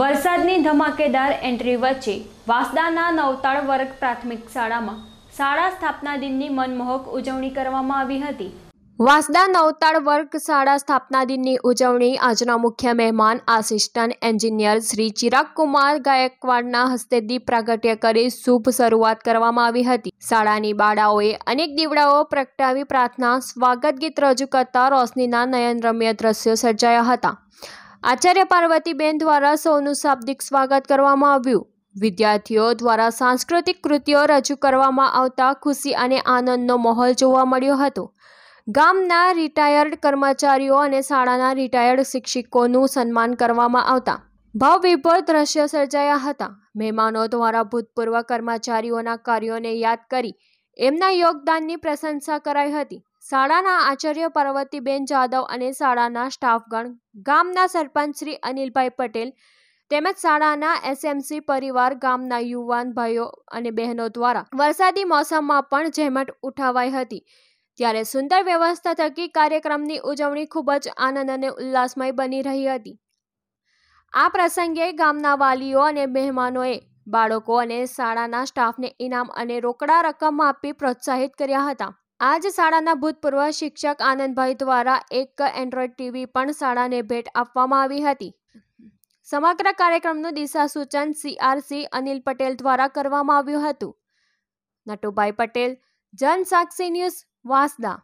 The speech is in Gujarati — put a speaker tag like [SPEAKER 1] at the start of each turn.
[SPEAKER 1] વરસાદની ધમાકેદાર એન્ટ્રી વચ્ચે વાસદાના નવતાળ વર્ગ પ્રાથમિક શાળામાં શાળા સ્થાપના દિનની મનમોહક ઉજવણી કરવામાં આવી હતી વાસદા નવતાળ વર્ગ શાળા સ્થાપના દિનની ઉજવણી આજના મુખ્ય મહેમાન આસિસ્ટન્ટ એન્જિનિયર શ્રી ચિરાગ કુમાર ગાયકવાડના હસ્તે દીપ પ્રાગટ્ય કરી શુભ શરૂઆત કરવામાં આવી હતી શાળાની બાળાઓએ અનેક દીવડાઓ પ્રગટાવી પ્રાર્થના સ્વાગત ગીત રજૂ કરતા રોશનીના નયનરમ્ય દ્રશ્યો સર્જાયા હતા આચાર્ય પાર્વતીબેન દ્વારા સૌનું શાબ્દિક સ્વાગત કરવામાં આવ્યું વિદ્યાર્થીઓ દ્વારા સાંસ્કૃતિક કૃતિઓ રજૂ કરવામાં આવતા ખુશી અને આનંદનો માહોલ જોવા મળ્યો હતો ગામના રિટાયર્ડ કર્મચારીઓ અને શાળાના રિટાયર્ડ શિક્ષકોનું સન્માન કરવામાં આવતા ભાવવિભોર દ્રશ્ય સર્જાયા હતા મહેમાનો દ્વારા ભૂતપૂર્વ કર્મચારીઓના કાર્યોને યાદ કરી એમના યોગદાનની પ્રશંસા કરાઈ હતી શાળાના આચાર્ય પાર્વતીબેન જાદવ અને શાળાના સ્ટાફગણ ગામના સરપંચ શ્રી અનિલભાઈ પટેલ તેમજ શાળાના એસએમસી પરિવાર ગામના યુવાન ભાઈઓ અને બહેનો દ્વારા વરસાદી મોસમમાં પણ જહેમત ઉઠાવાઈ હતી ત્યારે સુંદર વ્યવસ્થા થકી કાર્યક્રમની ઉજવણી ખૂબ જ આનંદ અને ઉલ્લાસમય બની રહી હતી આ પ્રસંગે ગામના વાલીઓ અને મહેમાનોએ બાળકો અને શાળાના સ્ટાફને ઇનામ અને રોકડા રકમ આપી પ્રોત્સાહિત કર્યા હતા આજ શાળાના ભૂતપૂર્વ શિક્ષક આનંદભાઈ દ્વારા એક એન્ડ્રોઈડ ટીવી પણ શાળાને ભેટ આપવામાં આવી હતી સમગ્ર કાર્યક્રમનું દિશા સૂચન સીઆરસી અનિલ પટેલ દ્વારા કરવામાં આવ્યું હતું નટુભાઈ પટેલ જનસાક્ષી ન્યૂઝ વાંસદા